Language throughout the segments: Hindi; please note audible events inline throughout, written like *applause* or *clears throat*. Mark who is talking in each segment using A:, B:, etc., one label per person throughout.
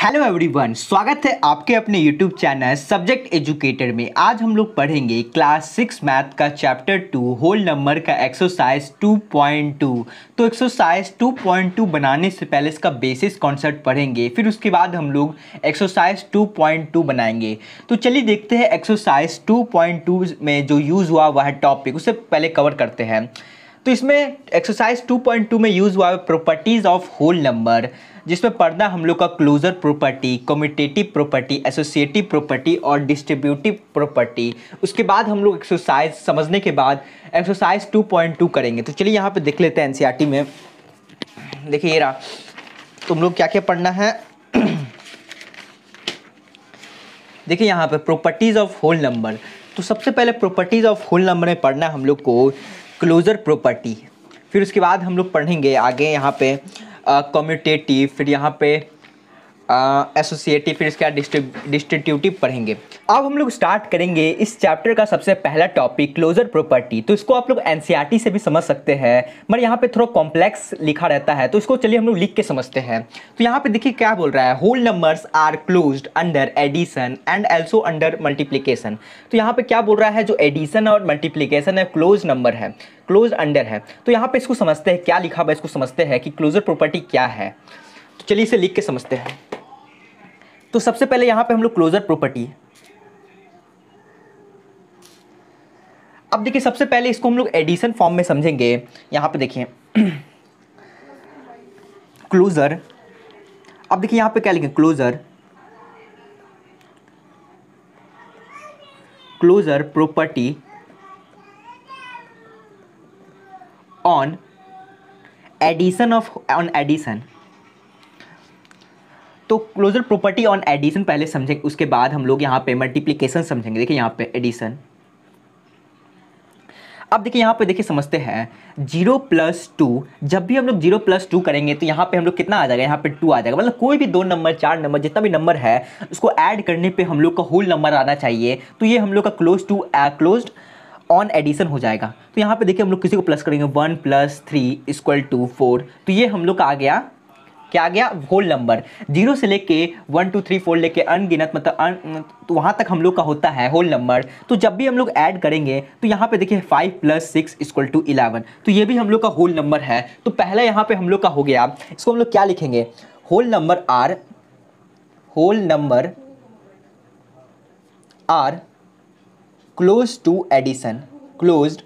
A: हेलो एवरीवन स्वागत है आपके अपने यूट्यूब चैनल सब्जेक्ट एजुकेटर में आज हम लोग पढ़ेंगे क्लास सिक्स मैथ का चैप्टर टू होल नंबर का एक्सरसाइज टू पॉइंट टू तो एक्सरसाइज टू पॉइंट टू बनाने से पहले इसका बेसिस कॉन्सेप्ट पढ़ेंगे फिर उसके बाद हम लोग एक्सरसाइज टू पॉइंट टू बनाएंगे तो चलिए देखते हैं एक्सरसाइज टू पॉइंट टू में जो यूज़ हुआ हुआ है टॉपिक उसे पहले कवर करते हैं तो इसमें एक्सरसाइज टू पॉइंट टू में यूज़ हुआ प्रॉपर्टीज़ ऑफ होल नंबर जिसमें पढ़ना हम लोग का closure property commutative property associative property और डिस्ट्रीब्यूटिव प्रॉपर्टी उसके बाद हम लोग एक्सरसाइज समझने के बाद एक्सरसाइज 2.2 करेंगे तो चलिए यहाँ पे देख लेते हैं एन e में देखिए ये रहा तुम लोग क्या क्या पढ़ना है *clears throat* देखिए यहाँ पर प्रॉपर्टीज़ ऑफ होल नंबर तो सबसे पहले प्रॉपर्टीज़ ऑफ होल नंबर में पढ़ना है हम लोग को क्लोजर प्रॉपर्टी फिर उसके बाद हम लोग पढ़ेंगे आगे यहाँ पे कम्यूटेटिव फिर यहाँ पे एसोसिएटिव फिर इसके बाद डिस्ट्रीब्यूटिव पढ़ेंगे अब हम लोग स्टार्ट करेंगे इस चैप्टर का सबसे पहला टॉपिक क्लोजर प्रॉपर्टी तो इसको आप लोग एन से भी समझ सकते हैं मगर यहाँ पे थोड़ा कॉम्प्लेक्स लिखा रहता है तो इसको चलिए हम लोग लिख के समझते हैं तो यहाँ पे देखिए क्या बोल रहा है whole numbers are close under addition and also under multiplication तो यहाँ पे क्या बोल रहा है जो एडिशन और मल्टीप्लीकेशन है क्लोज नंबर है क्लोज अंडर है तो यहाँ पे इसको समझते हैं क्या लिखा हुआ इसको समझते हैं कि क्लोजर प्रॉपर्टी क्या है तो चलिए इसे लिख के समझते हैं तो सबसे पहले यहां पे हम लोग क्लोजर प्रॉपर्टी अब देखिए सबसे पहले इसको हम लोग एडिशन फॉर्म में समझेंगे यहां पे देखिए क्लोजर *clears throat* अब देखिए यहां पे क्या लिखें closure closure property on addition of on addition तो क्लोजर प्रॉपर्टी ऑन एडिशन पहले समझेंगे उसके बाद हम लोग यहाँ पे मल्टीप्लीकेशन समझेंगे देखिए यहाँ पे एडिशन अब देखिए यहाँ पे देखिए समझते हैं जीरो प्लस टू जब भी हम लोग जीरो प्लस टू करेंगे तो यहाँ पे हम लोग कितना आ जाएगा यहाँ पे टू आ जाएगा मतलब कोई भी दो नंबर चार नंबर जितना भी नंबर है उसको ऐड करने पे हम लोग का होल नंबर आना चाहिए तो ये हम लोग का close to close on addition हो जाएगा तो यहाँ पे देखिए हम लोग किसी को प्लस करेंगे one plus three equal to four तो ये हम लोग का आ गया क्या आ गया होल नंबर जीरो से लेके वन टू थ्री फोर लेके अनगिनत मतलब अन तो वहाँ तक हम लोग का होता है होल नंबर तो जब भी हम लोग ऐड करेंगे तो यहाँ पे देखिए five plus six equal to eleven तो ये भी हम लोग का होल नंबर है तो पहला यहाँ पे हम लोग का हो गया इसको हम लोग क्या लिखेंगे whole number are whole number are close to addition close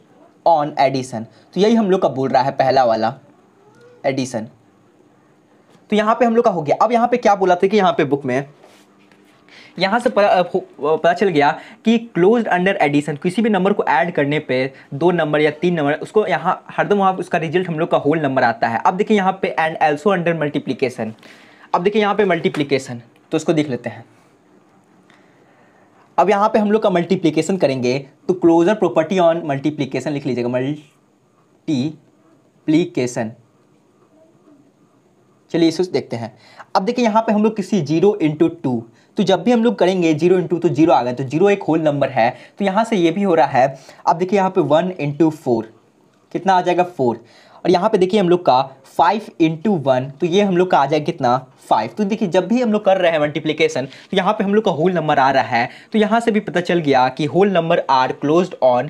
A: on addition तो यही हम लोग का बोल रहा है पहला वाला एडिसन तो यहाँ पे हम लोग का हो गया अब यहाँ पे क्या बोला था कि यहाँ पे बुक में यहाँ से पता चल गया कि क्लोज अंडर एडिशन किसी भी नंबर को ऐड करने पे दो नंबर या तीन नंबर उसको यहाँ हरदम वहाँ उसका रिजल्ट हम लोग का होल नंबर आता है अब देखिए यहाँ पे एंड एल्सो अंडर मल्टीप्लीकेशन अब देखिए यहाँ पे मल्टीप्लीकेशन तो उसको देख लेते हैं अब यहाँ पे हम लोग का मल्टीप्लीकेशन करेंगे तो क्लोजर प्रॉपर्टी ऑन मल्टीप्लीकेशन लिख लीजिएगा मल्टीप्लीकेशन चलिए इसे देखते हैं अब देखिए यहाँ पे हम लोग किसी जीरो इंटू टू तो जब भी हम लोग करेंगे जीरो इंटू तो जीरो आ गए तो जीरो एक होल नंबर है तो यहाँ से ये भी हो रहा है अब देखिए यहाँ पे वन इंटू फोर कितना आ जाएगा फोर और यहाँ पे देखिए हम लोग का फाइव इंटू वन तो ये हम लोग का आ जाएगा कितना फाइव तो देखिए जब भी हम लोग कर रहे हैं मल्टीप्लीकेशन तो यहाँ पर हम लोग का होल नंबर आ रहा है तो यहाँ से भी पता चल गया कि whole number are close on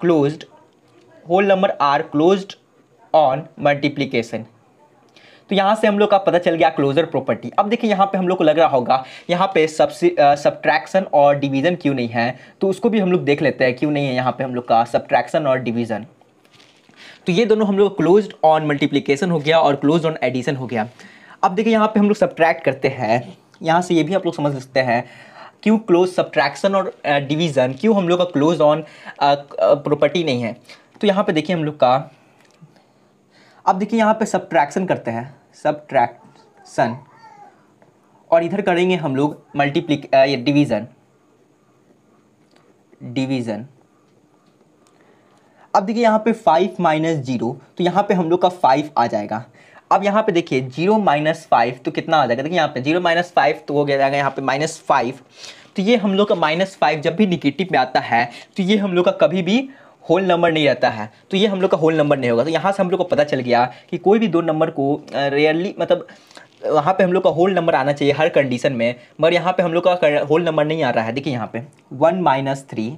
A: close whole number are close on multiplication तो यहाँ से हम लोग का पता चल गया क्लोजर प्रॉपर्टी अब देखिए यहाँ पे हम लोग को लग रहा होगा यहाँ पे सब्ट्रैक्शन और डिवीजन क्यों नहीं है तो उसको भी हम लोग देख लेते हैं क्यों नहीं है यहाँ पे हम लोग का सब्ट्रैक्शन और डिवीजन तो ये दोनों हम लोग क्लोज ऑन मल्टीप्लीकेशन हो गया और क्लोज ऑन एडिशन हो गया अब देखिए यहाँ पे हम लोग सब्ट्रैक्ट करते हैं यहाँ से ये भी आप लोग समझ सकते हैं क्यों क्लोज सब्ट्रैक्शन और डिवीज़न क्यों हम लोग का क्लोज ऑन प्रॉपर्टी नहीं है तो यहाँ पे देखिए हम लोग का अब देखिए यहाँ पे सब्ट्रैक्शन करते हैं सब्ट्रैक्शन और इधर करेंगे हम लोग मल्टीप्लिक ये डिवीज़न डिवीज़न अब देखिए यहाँ पे फाइव माइनस जीरो तो यहाँ पे हम लोग का फाइव आ जाएगा अब यहाँ पे देखिए जीरो माइनस फाइव तो कितना आ जाएगा देखिए यहाँ पे जीरो माइनस फाइव तो हो गया जाएगा यहाँ पे माइनस फाइव तो ये हम लोग का माइनस फाइव जब भी निगेटिव में आता है तो ये हम लोग का कभी भी होल नंबर नहीं रहता है तो ये हम लोग का होल नंबर नहीं होगा तो यहाँ से हम लोग को पता चल गया कि कोई भी दो नंबर को रेयरली मतलब वहाँ पे हम लोग का होल नंबर आना चाहिए हर कंडीशन में मगर यहाँ पे हम लोग का होल नंबर नहीं आ रहा है देखिए यहाँ पे वन माइनस थ्री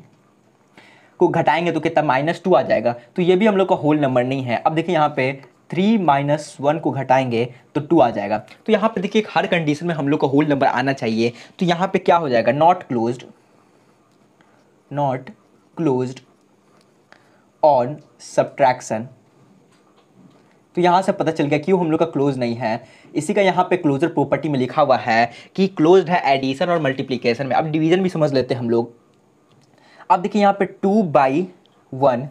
A: को घटाएंगे तो कितना माइनस टू आ जाएगा तो ये भी हम लोग का होल नंबर नहीं है अब देखिए यहाँ पे थ्री माइनस वन को घटाएंगे तो टू आ जाएगा तो यहाँ पे देखिए हर कंडीशन में हम लोग का होल नंबर आना चाहिए तो यहाँ पे क्या हो जाएगा not close not closed on subtraction तो यहाँ से पता चल गया क्यों हम लोग का क्लोज नहीं है इसी का यहाँ पे क्लोजर प्रॉपर्टी में लिखा हुआ है कि क्लोज है एडिशन और मल्टीप्लीकेशन में अब डिवीजन भी समझ लेते हैं हम लोग अब देखिए यहाँ पे टू बाई वन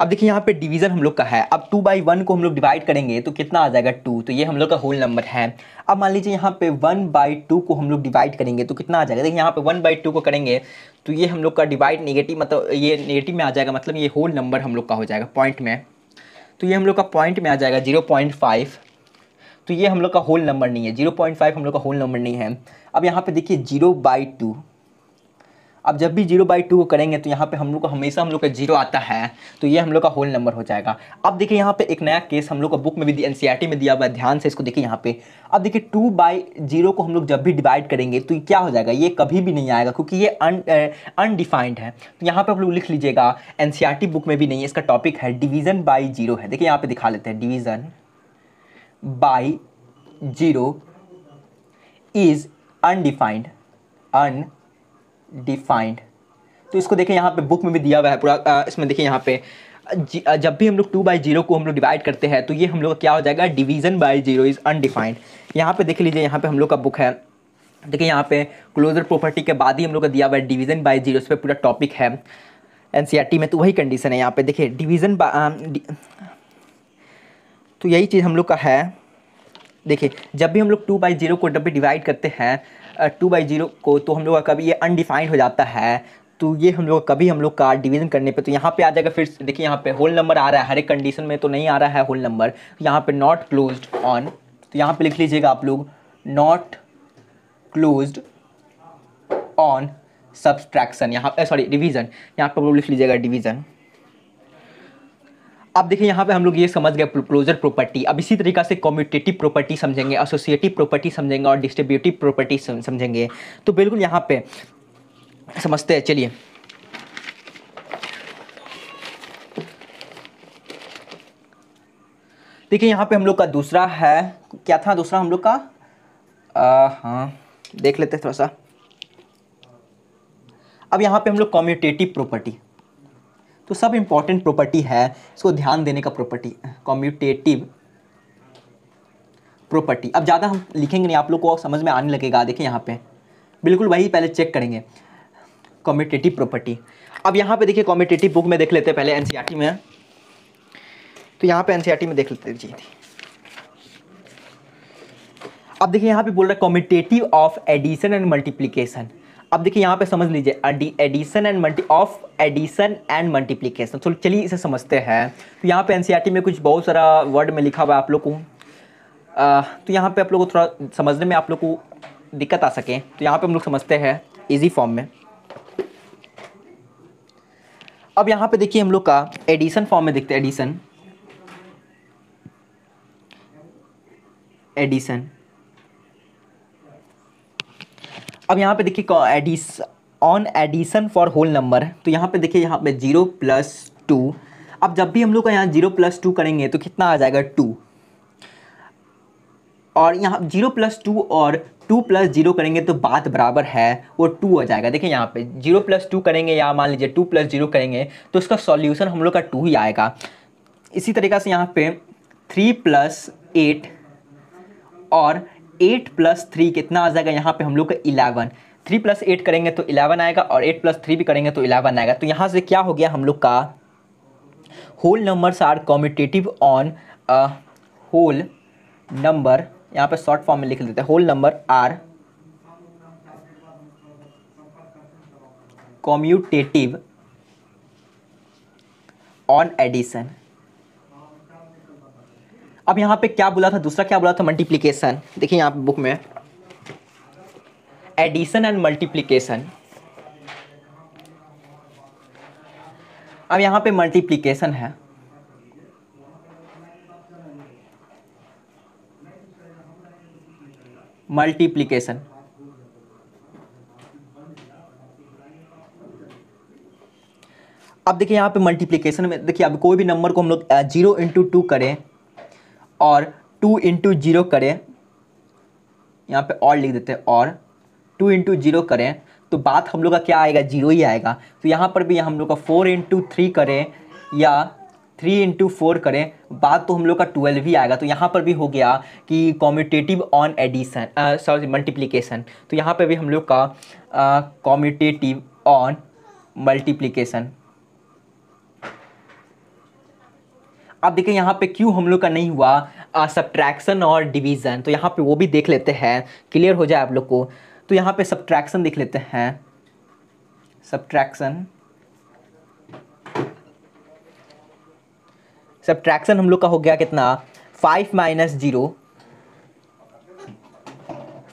A: अब देखिए यहाँ पे डिवीजन हम लोग का है अब टू बाई वन को हम लोग डिवाइड करेंगे तो कितना आ जाएगा टू तो ये हम लोग का होल नंबर है अब मान लीजिए यहाँ पे वन बाई टू को हम लोग डिवाइड करेंगे तो कितना आ जाएगा देखिए यहाँ पे वन बाई टू को करेंगे तो ये हम लोग का डिवाइड निगेटिव मतलब ये निगेटिव में आ जाएगा मतलब ये होल नंबर हम लोग का हो जाएगा पॉइंट में तो ये हम लोग का पॉइंट में आ जाएगा जीरो पॉइंट फाइव तो ये हम लोग का होल नंबर नहीं है जीरो पॉइंट फाइव हम लोग का होल नंबर नहीं है अब यहाँ पे देखिए जीरो बाई टू अब जब भी जीरो बाई टू को करेंगे तो यहाँ पे हम लोग को हमेशा हम लोग का जीरो आता है तो ये हम लोग का होल नंबर हो जाएगा अब देखिए यहाँ पे एक नया केस हम लोग का बुक में भी एन में दिया हुआ है ध्यान से इसको देखिए यहाँ पे अब देखिए टू बाई जीरो को हम लोग जब भी डिवाइड करेंगे तो क्या हो जाएगा ये कभी भी नहीं आएगा क्योंकि ये अनडिफाइंड है तो यहाँ पर आप लोग लिख लीजिएगा एन बुक में भी नहीं है इसका टॉपिक है डिवीज़न बाई जीरो है देखिए यहाँ पर दिखा लेते हैं division by zero is undefined undefined तो इसको देखें यहाँ पे बुक में भी दिया हुआ है पूरा इसमें देखें यहाँ पे जब भी हम लोग टू बाई जीरो को हम लोग डिवाइड करते हैं तो ये हम लोग का क्या हो जाएगा division by zero is undefined यहाँ पे देख लीजिए यहाँ पे हम लोग का बुक है देखिए यहाँ पे क्लोजर प्रॉपर्टी के बाद ही हम लोग का दिया हुआ है डिवीजन बाई जीरो पर पूरा टॉपिक है एन e में तो वही कंडीशन है यहाँ पे देखिए डिवीज़न तो यही चीज़ हम लोग का है देखिए जब भी हम लोग टू बाई जीरो को जब भी डिवाइड करते हैं टू बाई जीरो को तो हम लोग का कभी ये अनडिफाइंड हो जाता है तो ये हम लोग कभी हम लोग का डिवीजन करने पे तो यहाँ पे आ जाएगा फिर देखिए यहाँ पे होल नंबर आ रहा है हर एक कंडीशन में तो नहीं आ रहा है होल नंबर यहाँ पे नॉट क्लोज्ड ऑन तो यहाँ पे लिख लीजिएगा आप लोग नॉट क्लोज्ड ऑन सब्सट्रैक्शन यहाँ सॉरी डिवीज़न यहाँ पे आप लोग लिख लीजिएगा डिवीज़न अब देखिए यहाँ पे हम लोग ये समझ गए क्लोजर प्रॉपर्टी अब इसी तरीका से कॉम्यूटेटिव प्रॉपर्टी समझेंगे एसोसिएटिव प्रॉपर्टी समझेंगे और डिस्ट्रीब्यूटिव प्रॉपर्टी समझेंगे तो बिल्कुल यहाँ पे समझते हैं चलिए देखिए यहाँ पे हम लोग का दूसरा है क्या था दूसरा हम लोग का हाँ देख लेते थोड़ा सा अब यहाँ पे हम लोग कॉम्यूटेटिव प्रॉपर्टी तो सब इंपॉर्टेंट प्रॉपर्टी है इसको ध्यान देने का प्रॉपर्टी कॉम्यूटेटिव प्रॉपर्टी अब ज़्यादा हम लिखेंगे नहीं आप लोग को समझ में आने लगेगा देखिए यहाँ पे बिल्कुल वही पहले चेक करेंगे कॉम्यूटेटिव प्रॉपर्टी अब यहाँ पे देखिए कॉम्यूटेटिव बुक में देख लेते हैं पहले एन e में तो यहाँ पे एन e में देख लेते जी अब देखिए यहाँ पे बोल रहा है commutative of addition and multiplication अब देखिए यहाँ पे समझ लीजिए addition and multi of addition and multiplication तो चलिए इसे समझते हैं तो यहाँ पे एनसीईआरटी e में कुछ बहुत सारा वर्ड में लिखा हुआ है आप लोग को तो यहाँ पे आप लोग को थोड़ा समझने में आप लोग को दिक्कत आ सके तो यहाँ पे हम लोग समझते हैं इजी फॉर्म में अब यहाँ पे देखिए हम लोग का एडिशन फॉर्म में देखते हैं एडिशन एडिशन अब यहाँ पे देखिए एडिस on addition for whole number तो यहाँ पे देखिए यहाँ पे जीरो प्लस टू अब जब भी हम लोग का यहाँ जीरो प्लस टू करेंगे तो कितना आ जाएगा टू और यहाँ जीरो प्लस टू और टू प्लस जीरो करेंगे तो बात बराबर है वो टू आ जाएगा देखिए यहाँ पे जीरो प्लस टू करेंगे या मान लीजिए टू प्लस जीरो करेंगे तो उसका सॉल्यूशन हम लोग का टू ही आएगा इसी तरीका से यहाँ पे थ्री प्लस एट और एट प्लस थ्री कितना आ जाएगा यहाँ पे हम लोग का इलेवन थ्री प्लस एट करेंगे तो इलेवन आएगा और एट प्लस थ्री भी करेंगे तो इलेवन आएगा तो यहाँ से क्या हो गया हम लोग का whole numbers are commutative on whole number यहाँ पे शॉर्ट फॉर्म में लिख लेते हैं whole number are commutative on addition अब यहाँ पे क्या बोला था दूसरा क्या बोला था मल्टीप्लीकेशन देखिए यहाँ पे बुक में एडिशन एंड मल्टीप्लीकेशन अब यहाँ पे मल्टीप्लीकेशन है मल्टीप्लीकेशन अब देखिए यहाँ पे मल्टीप्लीकेशन में देखिए अब कोई भी नंबर को हम लोग जीरो इंटू टू करें और टू इंटू जीरो करें यहाँ पे और लिख देते हैं और टू इंटू जीरो करें तो बात हम लोग का क्या आएगा जीरो ही आएगा तो यहाँ पर भी हम लोग का फोर इंटू थ्री करें या थ्री इंटू फोर करें बात तो हम लोग का ट्वेल्व ही आएगा तो यहाँ पर भी हो गया कि commutative on addition sorry multiplication तो यहाँ पर भी हम लोग का कॉम्यूटेटिव ऑन मल्टीप्लीकेशन अब देखिए यहाँ पे क्यों हम लोग का नहीं हुआ सब्ट्रैक्शन और डिवीज़न तो यहाँ पे वो भी देख लेते हैं क्लियर हो जाए आप लोग को तो यहाँ पे सब्ट्रैक्शन देख लेते हैं सब्ट्रैक्शन सब्ट्रैक्शन हम लोग का हो गया कितना five minus zero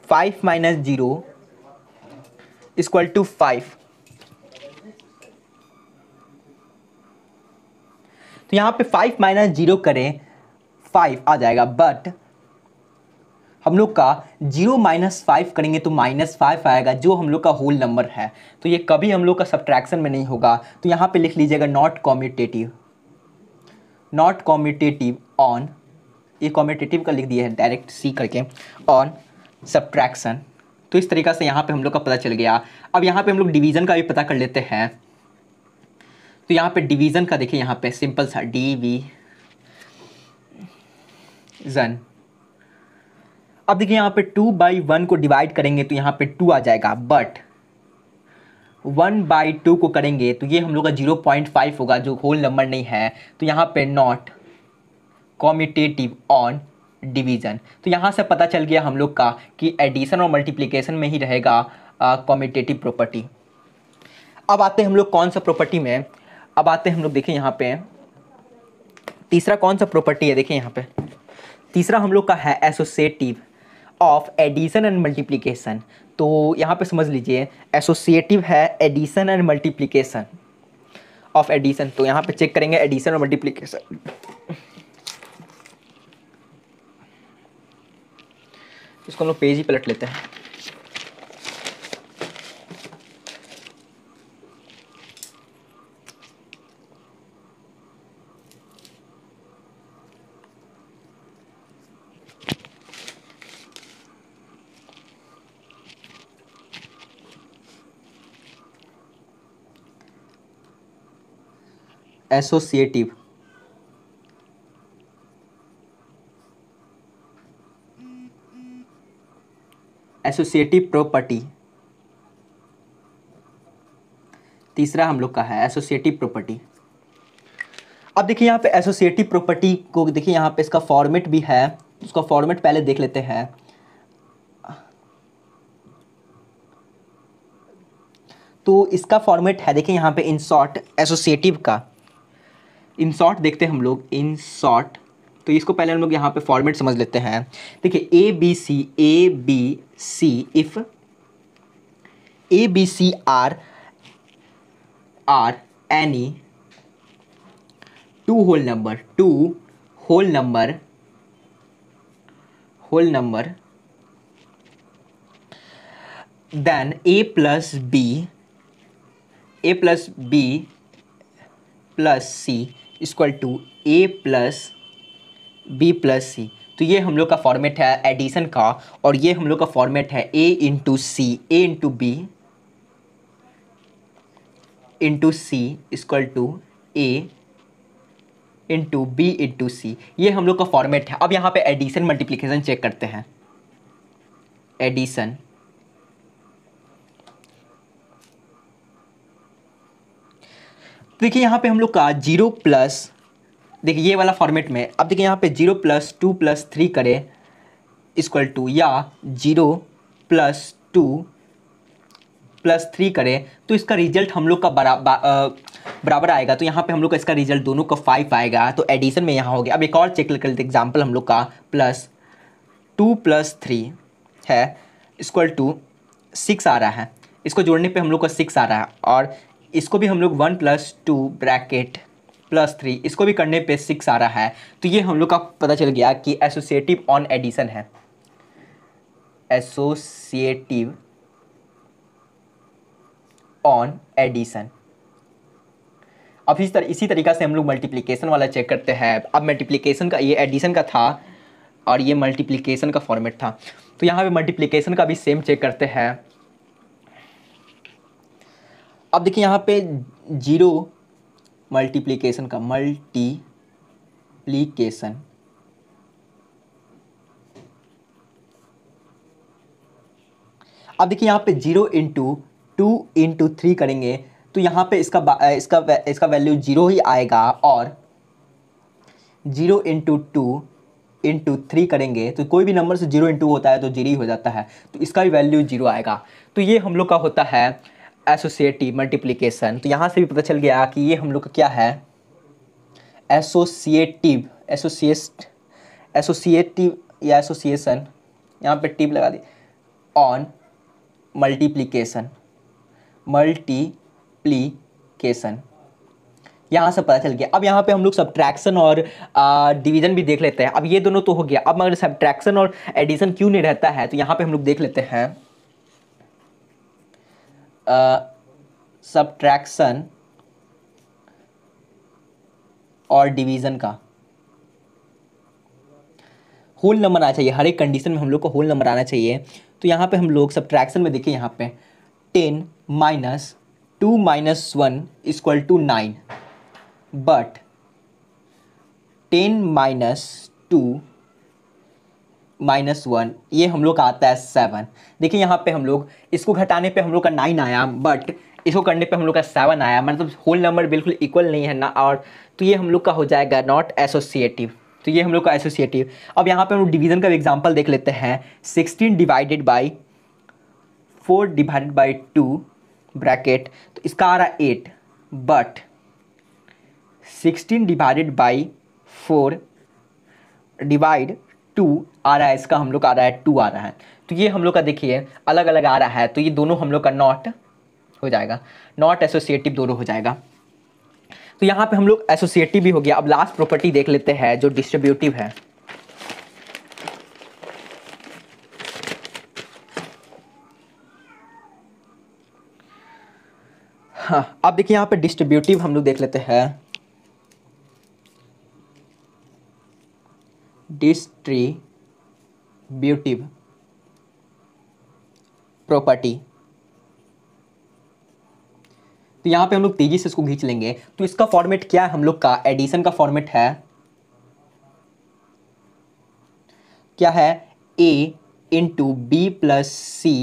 A: five minus zero equal to five तो यहाँ पे फाइव माइनस जीरो करें फाइव आ जाएगा बट हम लोग का जीरो माइनस फाइव करेंगे तो माइनस फाइव आएगा जो हम लोग का होल नंबर है तो ये कभी हम लोग का सब्ट्रैक्शन में नहीं होगा तो यहाँ पे लिख लीजिएगा not commutative not commutative on ये कॉम्यूटेटिव का लिख दिया है डायरेक्ट सी करके ऑन सब्ट्रैक्शन तो इस तरीका से यहाँ पे हम लोग का पता चल गया अब यहाँ पे हम लोग डिवीज़न का भी पता कर लेते हैं तो यहाँ पे डिवीज़न का देखिए यहाँ पे सिंपल सा डी वी जन अब देखिए यहाँ पे टू बाई वन को डिवाइड करेंगे तो यहाँ पे टू आ जाएगा बट वन बाई टू को करेंगे तो ये हम लोग का जीरो पॉइंट फाइव होगा जो होल नंबर नहीं है तो यहाँ पे नॉट कॉम्यूटेटिव ऑन डिवीज़न तो यहाँ से पता चल गया हम लोग का कि एडिशन और मल्टीप्लीकेशन में ही रहेगा कॉम्यूटेटिव uh, प्रॉपर्टी अब आते हैं हम लोग कौन सा प्रॉपर्टी में अब आते हैं हम लोग देखिए यहाँ पे तीसरा कौन सा प्रॉपर्टी है देखिए यहाँ पे तीसरा हम लोग का है associative of addition and multiplication तो यहाँ पे समझ लीजिए एसोसिएटिव है addition and multiplication of addition तो यहाँ पे चेक करेंगे एडिशन और मल्टीप्लिकेशन इसको हम लोग पेज ही पलट लेते हैं एसोसिएटिव एसोसिएटिव प्रॉपर्टी तीसरा हम लोग का है एसोसिएटिव प्रॉपर्टी अब देखिए यहाँ पे एसोसिएटिव प्रॉपर्टी को देखिए यहाँ पे इसका फॉर्मेट भी है उसका फॉर्मेट पहले देख लेते हैं तो इसका फॉर्मेट है देखिए यहाँ पे इन शॉर्ट एसोसिएटिव का इन शॉर्ट देखते हैं हम लोग इन शॉर्ट तो इसको पहले हम लोग यहाँ पे फॉर्मेट समझ लेते हैं देखिए A B C A B C if A B C are are any two whole number two whole number whole number then A plus B A plus B plus C equal to A plus B plus C तो ये हम लोग का फॉर्मेट है एडिशन का और ये हम लोग का फॉर्मेट है A into C A into B into C equal to A into B into C ये हम लोग का फॉर्मेट है अब यहाँ पे एडिशन मल्टीप्लिकेशन चेक करते हैं एडिशन देखिए यहाँ पे हम लोग का जीरो प्लस देखिए ये वाला फॉर्मेट में अब देखिए यहाँ पे zero plus two plus three करें इसक्वल टू या zero plus two plus three करें तो इसका रिजल्ट हम लोग का बराबर बराबर आएगा तो यहाँ पे हम लोग का इसका रिजल्ट दोनों का फाइव आएगा तो एडिशन में यहाँ हो गया अब एक और चेक कर लेते एग्जाम्पल हम लोग का प्लस टू प्लस थ्री है इसक्वल टू सिक्स आ रहा है इसको जोड़ने पे हम लोग का सिक्स आ रहा है और इसको भी हम लोग one plus two bracket plus three इसको भी करने पे सिक्स आ रहा है तो ये हम लोग का पता चल गया कि एसोसिएटिव ऑन एडिशन है एसोसिएटिव ऑन एडिशन अब इस तरह इसी तरीका से हम लोग मल्टीप्लिकेशन वाला चेक करते हैं अब मल्टीप्लिकेशन का ये एडिशन का था और ये मल्टीप्लिकेशन का फॉर्मेट था तो यहाँ पे मल्टीप्लिकेशन का भी सेम चेक करते हैं अब देखिए यहाँ पे जीरो मल्टीप्लीकेशन का मल्टीप्लीकेशन अब देखिए यहाँ पे zero into two into three करेंगे तो यहाँ पे इसका इसका इसका वैल्यू जीरो ही आएगा और zero into two into three करेंगे तो कोई भी नंबर से जीरो इंटू होता है तो जीरो ही हो जाता है तो इसका भी वैल्यू जीरो आएगा तो ये हम लोग का होता है एसोसिएटिव मल्टीप्लीकेशन तो यहाँ से भी पता चल गया कि ये हम लोग का क्या है एसोसिएटिव एसोसिएट एसोसिएटिव या एसोसिएशन यहाँ पे टिप लगा दी ऑन मल्टीप्लीकेशन मल्टीप्लीकेशन यहाँ से पता चल गया अब यहाँ पे हम लोग सब्ट्रैक्शन और डिवीजन भी देख लेते हैं अब ये दोनों तो हो गया अब मगर सब्ट्रैक्शन और एडिशन क्यों नहीं रहता है तो यहाँ पे हम लोग देख लेते हैं सब्ट्रैक्शन और डिवीज़न का होल नंबर आना चाहिए हर एक कंडीशन में हम लोग को होल नंबर आना चाहिए तो यहाँ पे हम लोग सब्ट्रैक्शन में देखिए यहाँ पे ten minus two minus one equal to nine but ten minus two minus one ये हम लोग का आता है सेवन देखिए यहाँ पे हम लोग इसको घटाने पे हम लोग का नाइन आया बट इसको करने पे हम लोग का सेवन आया मतलब होल नंबर बिल्कुल इक्वल नहीं है ना और तो ये हम लोग का हो जाएगा नॉट एसोसिएटिव तो ये हम लोग का एसोसिएटिव अब यहाँ पे हम लोग डिवीज़न का एग्जाम्पल देख लेते हैं sixteen divided by four divided by two bracket तो इसका आ रहा है eight but sixteen divided by four divide two आ रहा है इसका हम लोग का आ रहा है टू आ रहा है तो ये हम लोग का देखिए अलग अलग आ रहा है तो ये दोनों हम लोग का नॉट हो जाएगा नॉट एसोसिएटिव दोनों हो जाएगा तो यहाँ पे हम लोग एसोसिएटिव भी हो गया अब लास्ट प्रॉपर्टी देख लेते हैं जो डिस्ट्रीब्यूटिव है हाँ अब देखिए यहाँ पे डिस्ट्रीब्यूटिव हम लोग देख लेते हैं डिस्ट्री ब्यूटिव प्रॉपर्टी तो यहां पे हम लोग तेजी से इसको खींच लेंगे तो इसका फॉर्मेट क्या है हम लोग का एडिशन का फॉर्मेट है क्या है A into B plus C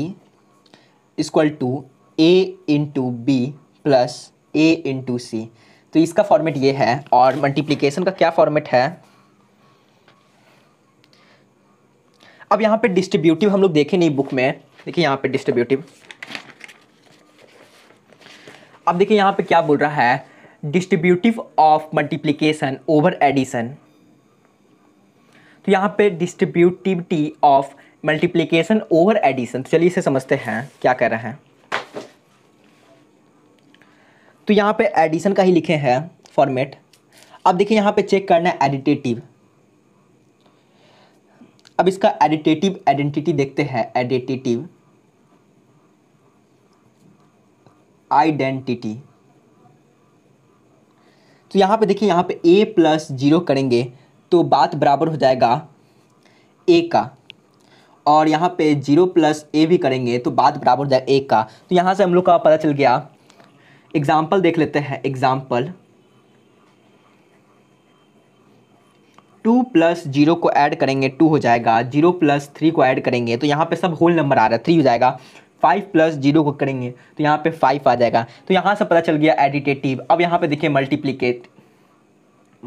A: equal to A into B plus A into C तो इसका फॉर्मेट ये है और मल्टीप्लीकेशन का क्या फॉर्मेट है अब यहाँ पे डिस्ट्रीब्यूटिव हम लोग देखे नहीं बुक में देखिए यहाँ पे डिस्ट्रीब्यूटिव अब देखिए यहाँ पे क्या बोल रहा है distributive of multiplication over addition तो यहाँ पे distributivity of multiplication over addition चलिए इसे समझते हैं क्या कह रहे हैं तो यहाँ पे एडिशन का ही लिखे हैं फॉर्मेट अब देखिए यहाँ पे चेक करना है एडिटेटिव अब इसका एडिटेटिव आइडेंटिटी देखते हैं एडिटेटिव आइडेंटिटी तो यहाँ पे देखिए यहाँ पे ए प्लस जीरो करेंगे तो बात बराबर हो जाएगा ए का और यहाँ पे जीरो प्लस ए भी करेंगे तो बात बराबर हो जाएगा ए का तो यहाँ से हम लोग का पता चल गया एग्ज़ाम्पल देख लेते हैं एग्ज़ाम्पल टू प्लस जीरो को ऐड करेंगे टू हो जाएगा जीरो प्लस थ्री को ऐड करेंगे तो यहाँ पे सब होल नंबर आ रहा है थ्री हो जाएगा फाइव प्लस जीरो को करेंगे तो यहाँ पे फाइव आ जाएगा तो यहाँ से पता चल गया एडिटेटिव अब यहाँ पे देखिए मल्टीप्लीकेट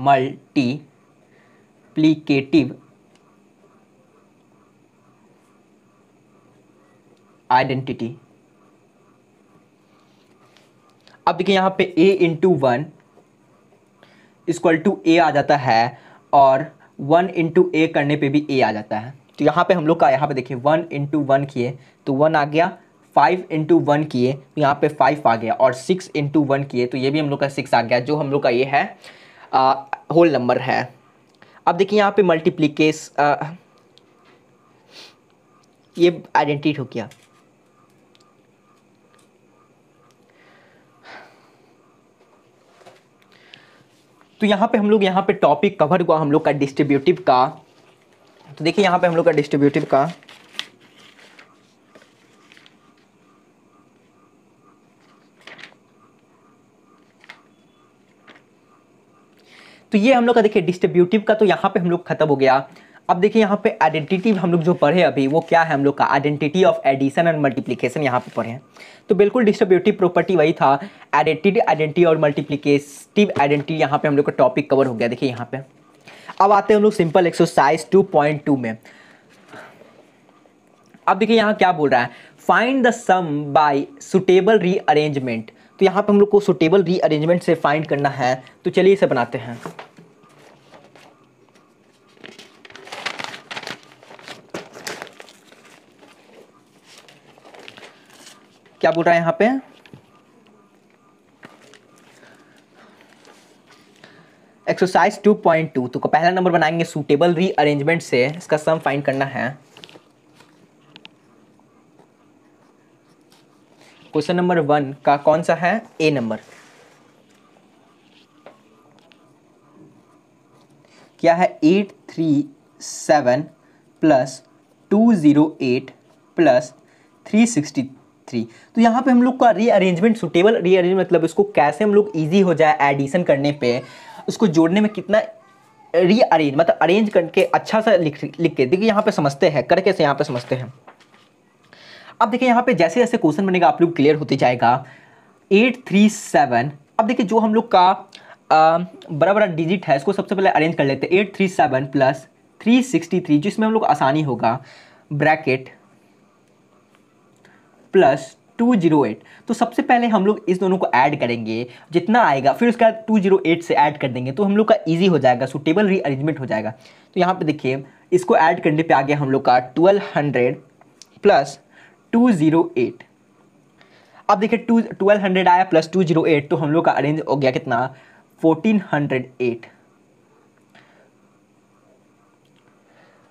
A: मल्टीप्लीकेटिव आइडेंटिटी अब देखिए यहाँ पे a into one equal to a आ जाता है और वन इंटू ए करने पे भी ए आ जाता है तो यहाँ पे हम लोग का यहाँ पे देखिए वन इंटू वन किए तो वन आ गया फाइव इंटू वन किए तो यहाँ पे फाइव आ गया और सिक्स इंटू वन किए तो ये भी हम लोग का सिक्स आ गया जो हम लोग का ये है आ, होल नंबर है अब देखिए यहाँ पे मल्टीप्लीकेस ये आइडेंटिटी हो गया तो यहाँ पे हम लोग यहाँ पे टॉपिक कवर हुआ हम लोग का डिस्ट्रीब्यूटिव का तो देखिए यहाँ पे हम लोग का डिस्ट्रीब्यूटिव का तो ये हम लोग का देखिए डिस्ट्रीब्यूटिव का तो यहाँ पे हम लोग खत्म हो गया अब देखिए यहाँ पे आइडेंटिटी हम लोग जो पढ़े अभी वो क्या है हम लोग का identity of addition and multiplication यहाँ पे पढ़े हैं तो बिल्कुल डिस्ट्रीब्यूटिव प्रॉपर्टी वही था आइडेंटिटी आइडेंटिटी और मल्टीप्लीकेटिव आइडेंटिटी यहाँ पे हम लोग का टॉपिक कवर हो गया देखिए यहाँ पे अब आते हैं हम लोग simple exercise two point two में अब देखिए यहाँ क्या बोल रहा है find the sum by suitable rearrangement तो यहाँ पे हम लोग को सुटेबल रीअरेंजमेंट से फाइंड करना है तो चलिए इसे बनाते हैं क्या बोल रहा है यहाँ पे एक्सरसाइज 2.2 तो पहला नंबर बनाएंगे सूटेबल रीअरेंजमेंट से इसका सम फाइंड करना है क्वेश्चन नंबर वन का कौन सा है ए नंबर क्या है eight three seven plus two zero eight plus three sixty three तो यहाँ पे हम लोग का रीअरेंजमेंट सुटेबल रीअरेंजमेंट मतलब इसको कैसे हम लोग ईजी हो जाए एडिशन करने पर उसको जोड़ने में कितना रीअरेंज मतलब अरेंज करके अच्छा सा लिख लिख के देखिए यहाँ पे समझते हैं करके से यहाँ पे समझते हैं अब देखिए यहाँ पे जैसे जैसे क्वेश्चन बनेगा आप लोग क्लियर होते जाएगा एट थ्री सेवन अब देखिए जो हम लोग का बड़ा बड़ा डिजिट है इसको सबसे पहले अरेंज कर लेते हैं eight three seven plus three sixty three जिसमें हम लोग आसानी होगा bracket plus two zero eight तो सबसे पहले हम लोग इस दोनों को ऐड करेंगे जितना आएगा फिर बाद टू जीरो एट से ऐड कर देंगे तो हम लोग का इजी हो जाएगा सुटेबल रीअरेंजमेंट हो जाएगा तो यहाँ पे देखिए इसको ऐड करने पे आ गया हम लोग का twelve hundred plus two zero eight अब देखिए टू ट्वेल्व हंड्रेड आया प्लस टू जीरो एट तो हम लोग का अरेंज हो गया कितना fourteen hundred eight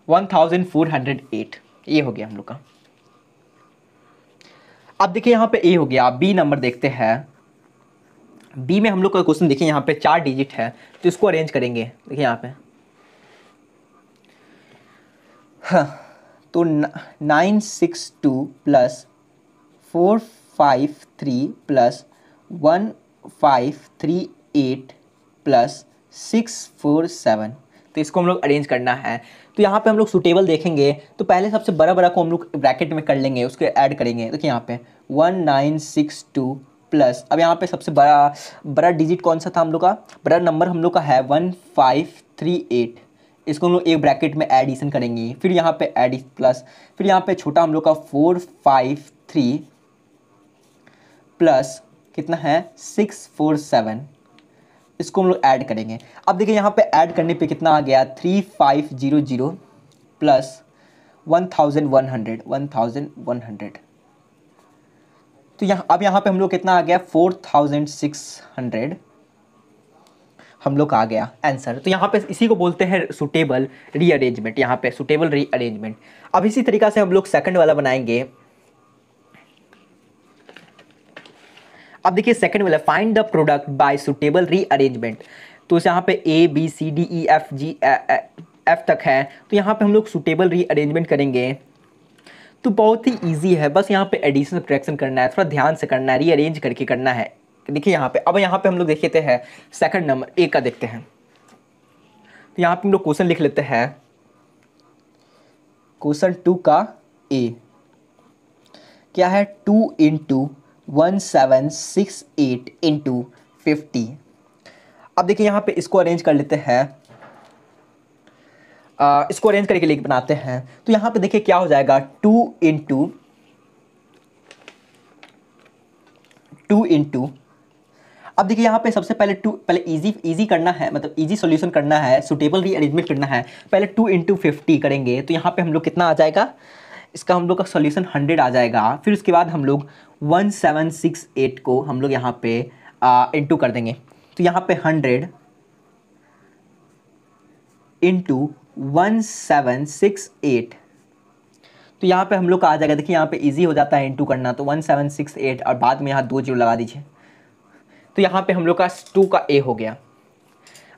A: one thousand four hundred eight ये हो गया हम लोग का अब देखिए यहाँ पे ए हो गया बी नंबर देखते हैं बी में हम लोग का क्वेश्चन देखिए यहाँ पे चार डिजिट है तो इसको अरेंज करेंगे देखिए यहाँ पे हाँ, तो nine six two plus four five three plus one five three eight plus six four seven तो इसको हम लोग अरेंज करना है तो यहाँ पे हम लोग सुटेबल देखेंगे तो पहले सबसे बड़ा बड़ा को हम लोग ब्रैकेट में कर लेंगे उसको ऐड करेंगे देखिए यहाँ पे one nine six two plus अब यहाँ पे सबसे बड़ा बड़ा डिजिट कौन सा था हम लोग का बड़ा नंबर हम लोग का है वन फाइव थ्री एट इसको हम लोग एक ब्रैकेट में एडिशन करेंगे फिर यहाँ पे एडि प्लस फिर यहाँ पे छोटा हम लोग का फोर फाइव थ्री प्लस कितना है सिक्स फोर सेवन इसको हम लोग ऐड करेंगे अब देखिए यहाँ पे ऐड करने पे कितना आ गया three five zero zero plus one thousand one hundred one thousand one hundred तो यहाँ अब यहाँ पे हम लोग कितना आ गया फोर थाउजेंड सिक्स हंड्रेड हम लोग आ गया आंसर तो यहाँ पे इसी को बोलते हैं सुटेबल रीअरेंजमेंट यहाँ पे सुटेबल रीअरेंजमेंट अब इसी तरीका से हम लोग सेकंड वाला बनाएंगे अब देखिए सेकंड वाला find the product by suitable rearrangement तो यहाँ पे A B C D E F G F तक है तो यहाँ पे हम लोग सुटेबल रीअरेंजमेंट करेंगे तो बहुत ही ईजी है बस यहाँ पे एडिशन सब्ट्रैक्शन करना है थोड़ा ध्यान से करना है रीअरेंज करके करना है देखिए यहाँ पे अब यहाँ पे हम लोग देखते हैं सेकंड नंबर ए का देखते हैं तो यहाँ पे हम लोग क्वेश्चन लिख लेते हैं क्वेश्चन टू का ए क्या है two in two 1768 into fifty अब देखिए यहाँ पे इसको अरेंज कर लेते हैं इसको अरेंज करके लिख बनाते हैं तो यहाँ पे देखिए क्या हो जाएगा टू इंटू टू इंटू अब देखिए यहाँ पे सबसे पहले टू पहले इजी इजी करना है मतलब इजी सॉल्यूशन करना है सुटेबल अरेंजमेंट करना है पहले टू इंटू फिफ्टी करेंगे तो यहाँ पे हम लोग कितना आ जाएगा इसका हम लोग का सोल्यूशन हंड्रेड आ जाएगा फिर उसके बाद हम लोग वन सेवन सिक्स एट को हम लोग यहाँ पे इंटू कर देंगे तो यहाँ पे hundred into one seven six eight तो यहाँ पे हम लोग का आ जाएगा देखिए यहाँ पे इजी हो जाता है इंटू करना तो वन सेवन सिक्स एट और बाद में यहाँ दो जीरो लगा दीजिए तो यहाँ पे हम लोग का टू का ए हो गया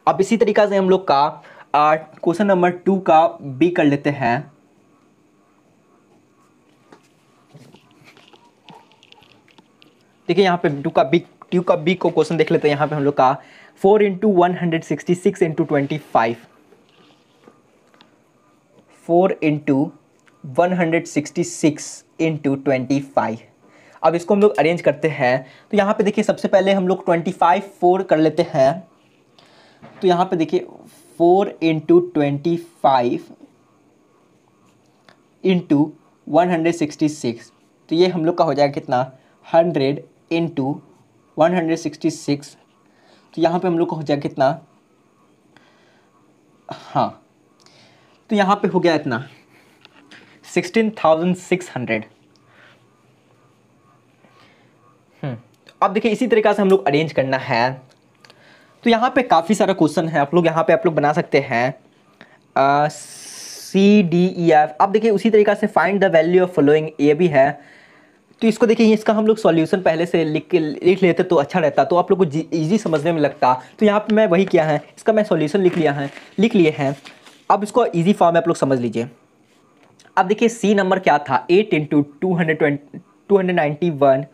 A: अब इसी तरीका से हम लोग का क्वेश्चन नंबर टू का बी कर लेते हैं देखिए यहाँ पे टू का बी टू का बी को क्वेश्चन देख लेते हैं यहाँ पे हम लोग का four into one hundred sixty six into twenty five four into one hundred sixty six into twenty five अब इसको हम लोग अरेंज करते हैं तो यहाँ पे देखिए सबसे पहले हम लोग ट्वेंटी फाइव फोर कर लेते हैं तो यहाँ पे देखिए four into twenty five into one hundred sixty six तो ये हम लोग का हो जाएगा कितना hundred two one hundred sixty six तो यहाँ पे हम लोग को हो जाएगा कितना हाँ तो यहाँ पे हो गया इतना सिक्सटीन थाउजेंड सिक्स हंड्रेड अब देखिए इसी तरीका से हम लोग अरेंज करना है तो यहाँ पे काफ़ी सारा क्वेश्चन है आप लोग यहाँ पे आप लोग बना सकते हैं सी डी ई एफ अब देखिए उसी तरीका से find the value of following ये भी है तो इसको देखिए इसका हम लोग सॉल्यूशन पहले से लिख लिख लेते तो अच्छा रहता तो आप लोग को ईजी समझने में लगता तो यहाँ पर मैं वही किया है इसका मैं सॉल्यूशन लिख लिया है लिख लिए हैं अब इसको ईजी फॉर्म में आप लोग समझ लीजिए अब देखिए सी नंबर क्या था eight into two hundred two hundred ninety one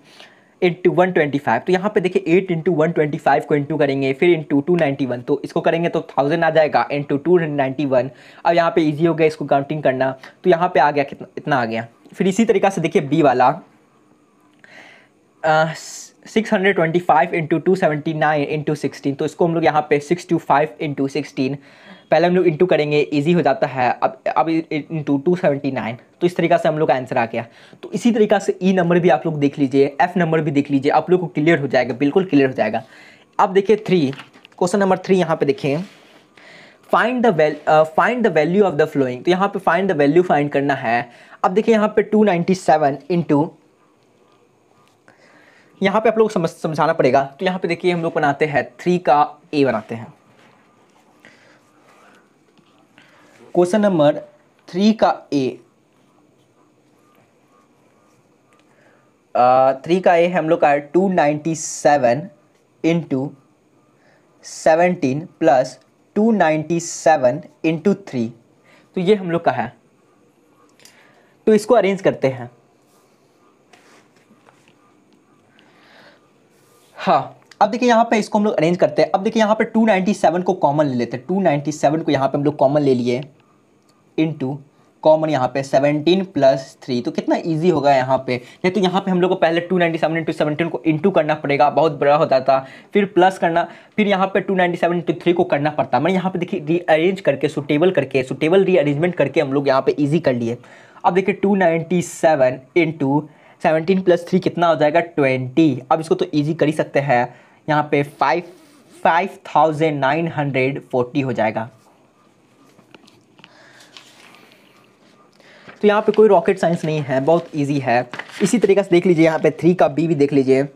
A: into one twenty five तो यहाँ पर देखिए eight into one twenty five को इंटू करेंगे फिर इंटू टू नाइन्टी वन तो इसको करेंगे तो थाउजेंड आ जाएगा into two hundred ninety one अब यहाँ पर ईजी हो गया इसको काउंटिंग करना तो यहाँ पर आ गया कितना इतना आ गया फिर इसी तरीका से देखिए बी वाला six hundred twenty five into two seventy nine into sixteen तो इसको हम लोग यहाँ पे six two five into sixteen पहले हम लोग इंटू करेंगे इजी हो जाता है अब अब इंटू टू सेवेंटी नाइन तो इस तरीका से हम लोग का आंसर आ गया तो इसी तरीका से ई e नंबर भी आप लोग देख लीजिए एफ नंबर भी देख लीजिए आप लोग को क्लियर हो जाएगा बिल्कुल क्लियर हो जाएगा अब देखिए थ्री क्वेश्चन नंबर थ्री यहाँ पे देखें find the find the value of the following तो यहाँ पे फाइंड द वैल्यू फाइंड करना है अब देखिए यहाँ पे टू नाइन्टी सेवन इंटू यहाँ पे आप लोग समझ समझाना पड़ेगा तो यहाँ पे देखिए हम लोग बनाते हैं थ्री का ए बनाते हैं क्वेश्चन नंबर थ्री का ए थ्री का ए हम लोग का है two ninety seven into seventeen plus two ninety seven into three तो ये हम लोग का है तो इसको अरेंज करते हैं हाँ अब देखिए यहाँ पे इसको हम लोग अरेंज करते हैं अब देखिए यहाँ पे 297 को कॉमन ले लेते हैं 297 को यहाँ पे हम लोग कॉमन ले लिए इनटू कॉमन यहाँ पे 17 प्लस थ्री तो कितना इजी होगा यहाँ पे नहीं तो यहाँ पे हम लोग को पहले 297 नाइन्टी सेवन इंटू को इंटू करना पड़ेगा बहुत बड़ा होता था फिर प्लस करना फिर यहाँ पे 297 नाइन्टी सेवन इंटू थ्री को करना पड़ता मैंने यहाँ पे देखिए रीअरेंज करके सुटेबल करके सुटेबल रीअरेंजमेंट करके हम लोग यहाँ पे ईजी कर लिए अब देखिए two ninety seven seventeen plus three कितना हो जाएगा ट्वेंटी अब इसको तो ईजी कर ही सकते हैं यहाँ पे five five thousand nine hundred forty हो जाएगा तो यहाँ पे कोई रॉकेट साइंस नहीं है बहुत इजी है इसी तरीके से देख लीजिए यहाँ पे थ्री का बी भी देख लीजिए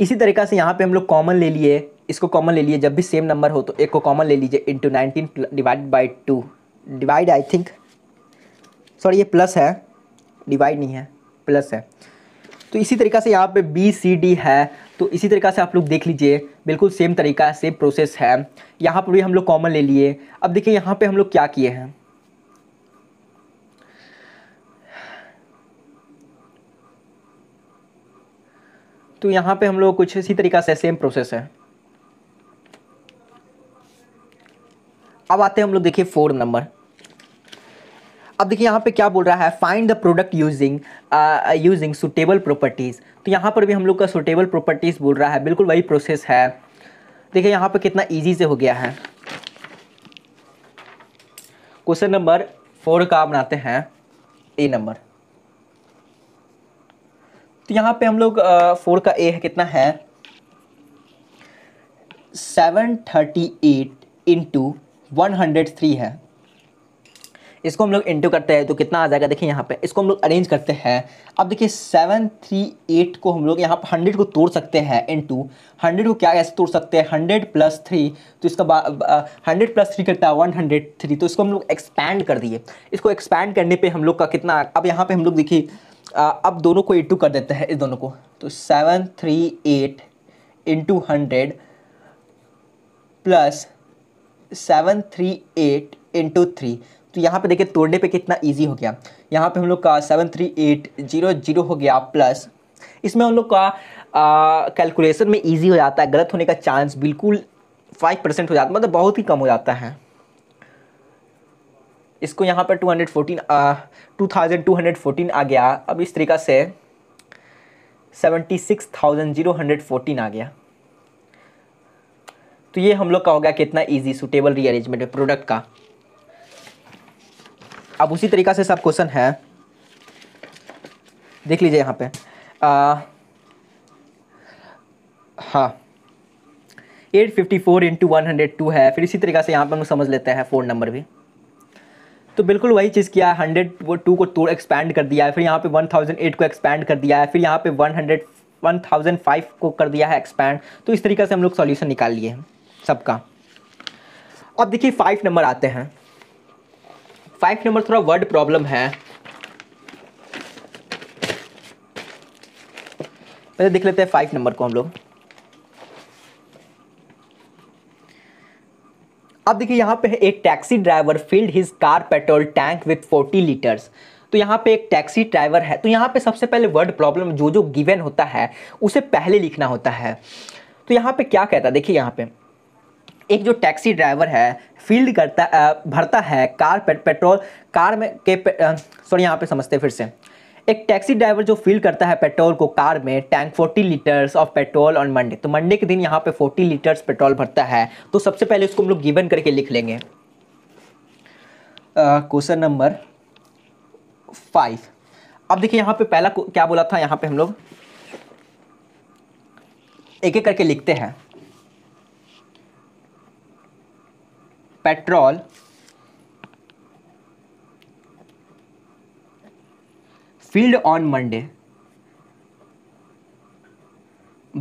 A: इसी तरीके से यहाँ पे हम लोग कॉमन ले लिए इसको कॉमन ले लिए जब भी सेम नंबर हो तो एक को कॉमन ले लीजिए into nineteen divide by two divide I think sorry ये प्लस है डिवाइड नहीं है प्लस है तो इसी तरीका से यहाँ पे बी सी डी है तो इसी तरीका से आप लोग देख लीजिए बिल्कुल सेम तरीका है सेम प्रोसेस है यहाँ पर भी हम लोग कॉमन ले लिए अब देखिए यहाँ पे हम लोग क्या किए हैं तो यहाँ पे हम लोग कुछ इसी तरीका से सेम प्रोसेस है अब आते हैं हम लोग देखिए फोर नंबर अब देखिए यहाँ पे क्या बोल रहा है find the product using using suitable properties तो यहाँ पर भी हम लोग का सुटेबल प्रॉपर्टीज़ बोल रहा है बिल्कुल वही प्रोसेस है देखिए यहाँ पर कितना ईजी से हो गया है क्वेश्चन नंबर फोर का बनाते हैं ए नंबर तो यहाँ पे हम लोग फोर uh, का ए है कितना है seven thirty eight into one hundred three है इसको हम लोग इंटू करते हैं तो कितना आ जाएगा देखिए यहाँ पे इसको हम लोग अरेंज करते हैं अब देखिए सेवन थ्री एट को हम लोग यहाँ पर हंड्रेड को तोड़ सकते हैं इंटू हंड्रेड को क्या कैसे तोड़ सकते हैं हंड्रेड प्लस थ्री तो इसका हंड्रेड प्लस थ्री करता है वन हंड्रेड थ्री तो इसको हम लोग एक्सपैंड कर दिए इसको एक्सपैंड करने पर हम लोग का कितना अब यहाँ पर हम लोग देखिए अब दोनों को इंटू कर देते हैं इस दोनों को तो seven three eight into hundred plus seven three eight into three तो यहाँ पे देखिए तोड़ने पे कितना इजी हो गया यहाँ पे हम लोग का seven three eight zero zero हो गया प्लस इसमें हम लोग का कैलकुलेशन में इजी हो जाता है गलत होने का चांस बिल्कुल फाइव परसेंट हो जाता है मतलब बहुत ही कम हो जाता है इसको यहाँ पर two hundred fourteen two thousand two hundred fourteen आ गया अब इस तरीका से seventy six thousand zero hundred fourteen आ गया तो ये हम लोग का हो गया कितना इजी सुटेबल रीअरेंजमेंट है प्रोडक्ट का अब उसी तरीका से सब क्वेश्चन है देख लीजिए यहाँ पे आ, हाँ eight fifty four into one hundred two है फिर इसी तरीका से यहाँ पर हम समझ लेते हैं फ़ोन नंबर भी तो बिल्कुल वही चीज़ किया है हंड्रेड वो टू को तोड़ एक्सपैंड कर दिया है फिर यहाँ पे वन थाउजेंड एट को एक्सपैंड कर दिया है फिर यहाँ पे one hundred one thousand five को कर दिया है एक्सपैंड तो इस तरीके से हम लोग सॉल्यूशन निकाल लिए हैं सबका अब देखिए फाइव नंबर आते हैं फाइव नंबर थोड़ा वर्ड प्रॉब्लम है पहले देख लेते हैं फाइव नंबर को हम लोग अब देखिए यहाँ पे है एक taxi driver field his car petrol tank with 40 litres तो यहाँ पे एक टैक्सी ड्राइवर है तो यहाँ पे सबसे पहले वर्ड प्रॉब्लम जो जो गिवन होता है उसे पहले लिखना होता है तो यहाँ पे क्या कहता है देखिए यहाँ पे एक जो टैक्सी ड्राइवर है फील्ड करता भरता है कार पे, पेट्रोल कार में के सॉरी यहाँ पे समझते फिर से एक टैक्सी ड्राइवर जो फील करता है पेट्रोल को कार में tank 40 litres of petrol on Monday तो मंडे के दिन यहाँ पे 40 लीटर्स पेट्रोल भरता है तो सबसे पहले इसको हम लोग गिवन करके लिख लेंगे क्वेश्चन नंबर फाइव अब देखिए यहाँ पे पहला क्या बोला था यहाँ पे हम लोग एक एक करके लिखते हैं पेट्रोल फील्ड ऑन मंडे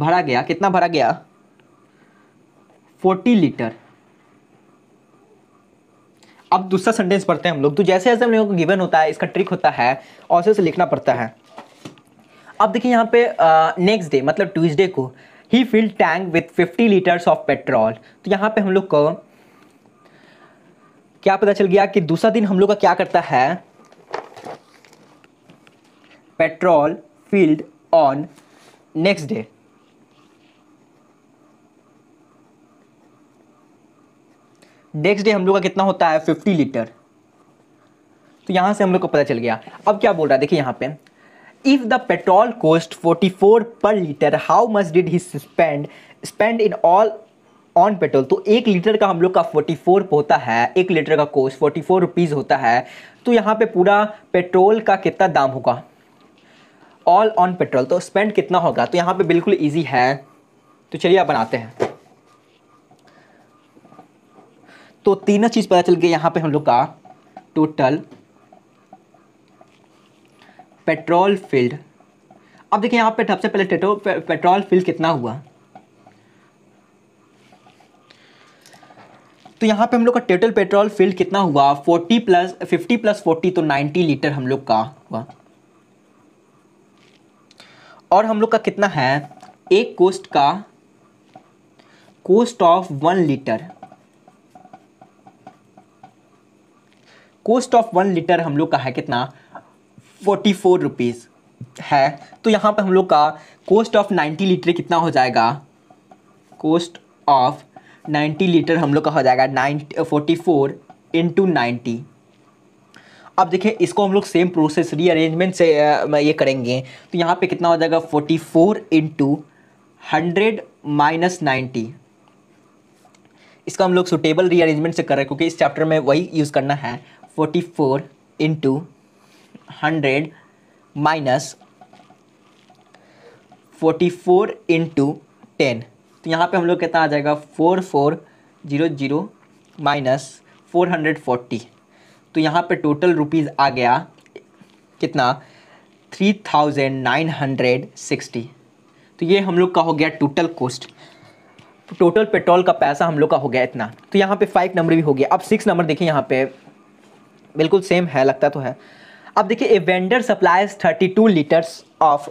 A: भरा गया कितना भरा गया फोर्टी लीटर अब दूसरा सेंटेंस पढ़ते हैं हम लोग तो जैसे जैसे हम लोगों को गिवन होता है इसका ट्रिक होता है और उसे लिखना पड़ता है अब देखिए यहाँ पे नेक्स्ट डे मतलब ट्यूसडे को ही field tank with 50 litres of petrol तो यहाँ पे हम लोग को क्या पता चल गया कि दूसरा दिन हम लोग का क्या करता है petrol field on next day next day हम लोग का कितना होता है फिफ्टी लीटर तो यहां से हम लोग को पता चल गया अब क्या बोल रहा है देखिए यहां पे if the petrol cost 44 per litre how much did he spend spend in all on petrol तो एक लीटर का हम लोग का फोर्टी फोर होता है एक लीटर का कोस्ट फोर्टी फोर रुपीज़ होता है तो यहाँ पे पूरा पेट्रोल का कितना दाम होगा ऑल ऑन पेट्रोल तो स्पेंड कितना होगा तो यहाँ पे बिल्कुल इजी है तो चलिए आप बनाते हैं तो तीनों चीज़ पता चल गई यहाँ पे हम लोग का टोटल पेट्रोल फील्ड अब देखिए यहाँ पे सबसे पहले पेट्रोल फील्ड कितना हुआ तो यहाँ पे हम लोग का टोटल पेट्रोल फिल्ड कितना हुआ 40 प्लस 50 प्लस 40 तो 90 लीटर हम लोग का हुआ और हम लोग का कितना है एक कोस्ट का cost of one litre cost of one litre हम लोग का है कितना फोर्टी फोर रुपीज़ है तो यहाँ पर हम लोग का कोस्ट ऑफ नाइन्टी लीटर कितना हो जाएगा कोस्ट ऑफ नाइन्टी लीटर हम लोग का हो जाएगा ninety forty four into ninety अब देखिए इसको हम लोग सेम प्रोसेस रीअरेंजमेंट से ये करेंगे तो यहाँ पे कितना हो जाएगा forty four into hundred minus ninety इसका हम लोग सुटेबल रीअरेंजमेंट से कर रहे हैं क्योंकि इस चैप्टर में वही यूज़ करना है forty four into hundred minus forty four into ten तो यहाँ पे हम लोग कितना आ जाएगा four four zero zero minus four hundred forty तो यहाँ पे टोटल रुपीज़ आ गया कितना three thousand nine hundred sixty तो ये हम लोग का हो गया टोटल कोस्ट टोटल पेट्रोल का पैसा हम लोग का हो गया इतना तो यहाँ पे फाइव नंबर भी हो गया अब सिक्स नंबर देखिए यहाँ पे बिल्कुल सेम है लगता तो है अब देखिए a vendor supplies thirty two litres of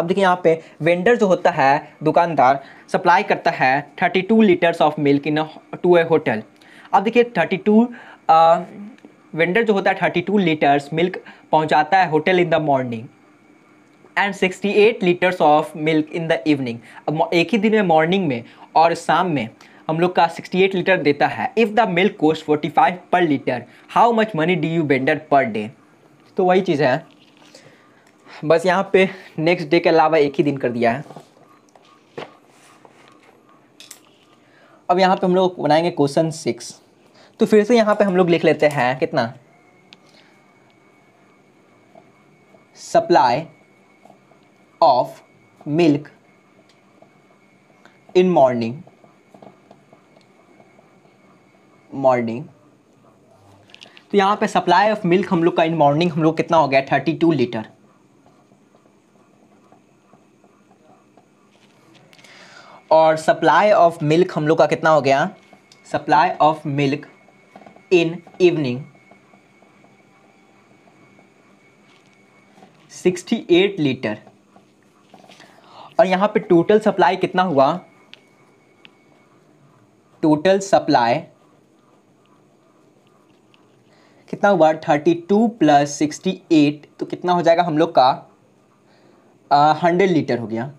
A: अब देखिए यहाँ पे वेंडर जो होता है दुकानदार सप्लाई करता है 32 litres of milk into a hotel अब देखिए 32 टू वेंडर जो होता है 32 लीटर्स मिल्क पहुँचाता है hotel in the morning and 68 litres of milk in the evening अब एक ही दिन में मॉर्निंग में और शाम में हम लोग का 68 लीटर देता है if the milk cost 45 per litre how much money due vendor per day तो वही चीज़ है बस यहाँ पे नेक्स्ट डे के अलावा एक ही दिन कर दिया है अब यहाँ पे हम लोग बनाएंगे क्वेश्चन सिक्स तो फिर से यहाँ पे हम लोग लिख लेते हैं कितना supply of milk in morning morning तो यहाँ पे सप्लाई ऑफ मिल्क हम लोग का इन मॉर्निंग हम लोग कितना हो गया थर्टी टू लीटर और सप्लाई ऑफ मिल्क हम लोग का कितना हो गया supply of milk in evening sixty eight litre और यहाँ पे टोटल सप्लाई कितना हुआ टोटल सप्लाई कितना हुआ thirty two plus sixty eight तो कितना हो जाएगा हम लोग का हंड्रेड लीटर हो गया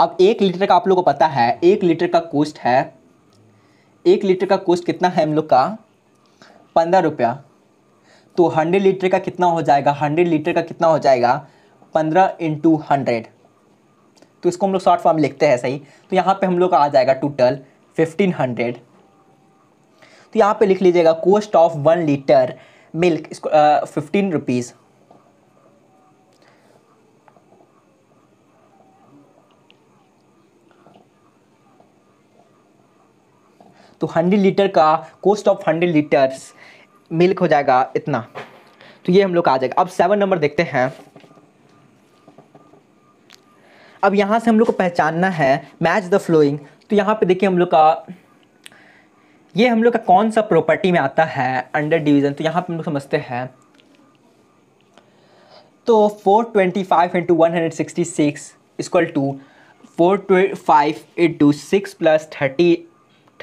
A: अब एक लीटर का आप लोगों को पता है एक लीटर का कोस्ट है एक लीटर का कोस्ट कितना है हम लोग का पंद्रह रुपया तो हंड्रेड लीटर का कितना हो जाएगा हंड्रेड लीटर का कितना हो जाएगा पंद्रह इंटू हंड्रेड तो इसको हम लोग शॉर्ट फॉर्म लिखते हैं सही तो यहाँ पे हम लोग का आ जाएगा टोटल फिफ्टीन हंड्रेड तो यहाँ पे लिख लीजिएगा cost of one litre milk इसको फिफ्टीन रुपीज़ तो हंड्रेड लीटर का cost of hundred litres milk हो जाएगा इतना तो ये हम लोग आ जाएगा अब सेवन नंबर देखते हैं अब यहाँ से हम लोग को पहचानना है मैच द फ्लोइंग तो यहाँ पे देखिए हम लोग का ये हम लोग का कौन सा प्रॉपर्टी में आता है अंडर डिवीज़न तो यहाँ पे हम लोग समझते हैं तो 425 twenty five into one hundred sixty six equal to four five into six plus thirty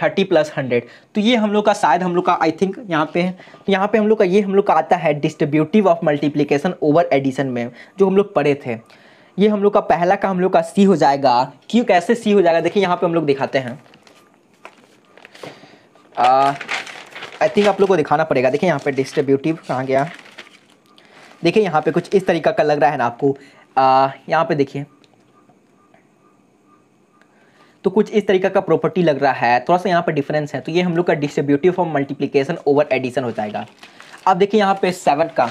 A: thirty plus hundred तो ये हम लोग का शायद हम लोग का आई थिंक यहाँ पे है तो यहाँ पे हम लोग का ये हम लोग का आता है distributive of multiplication over addition में जो हम लोग पढ़े थे ये हम लोग का पहला का हम लोग का सी हो जाएगा क्यों कैसे सी हो जाएगा देखिए यहाँ पे हम लोग दिखाते हैं आई थिंक आप लोग को दिखाना पड़ेगा देखिए यहाँ पे डिस्ट्रीब्यूटिव कहाँ गया देखिए यहाँ पे कुछ इस तरीका का लग रहा है ना आपको यहाँ पे देखिए तो कुछ इस तरीके का प्रॉपर्टी लग रहा है थोड़ा सा यहाँ पर डिफरेंस है तो ये हम लोग का distributive form multiplication over addition हो जाएगा अब देखिए यहाँ पे सेवन का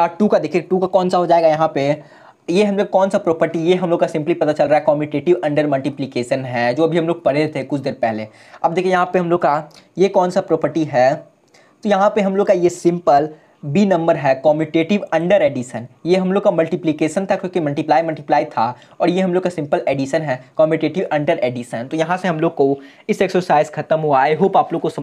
A: और टू का देखिए टू का कौन सा हो जाएगा यहाँ पे ये हम लोग कौन सा प्रॉपर्टी ये हम लोग का सिंपली पता चल रहा है कॉम्पिटेटिव अंडर मल्टीप्लीकेशन है जो अभी हम लोग पढ़े थे कुछ देर पहले अब देखिए यहाँ पे हम लोग का ये कौन सा प्रॉपर्टी है तो यहाँ पे हम लोग का ये सिंपल बी नंबर है कॉम्यूटेटिव अंडर एडिशन ये हम लोग का मल्टीप्लीकेशन था क्योंकि मल्टीप्लाई मल्टीप्लाई था और ये हम लोग का सिंपल एडिशन है कॉम्यूटेटिव अंडर एडिशन तो यहाँ से हम लोग को इस एक्सरसाइज खत्म हुआ आई होप आप लोग को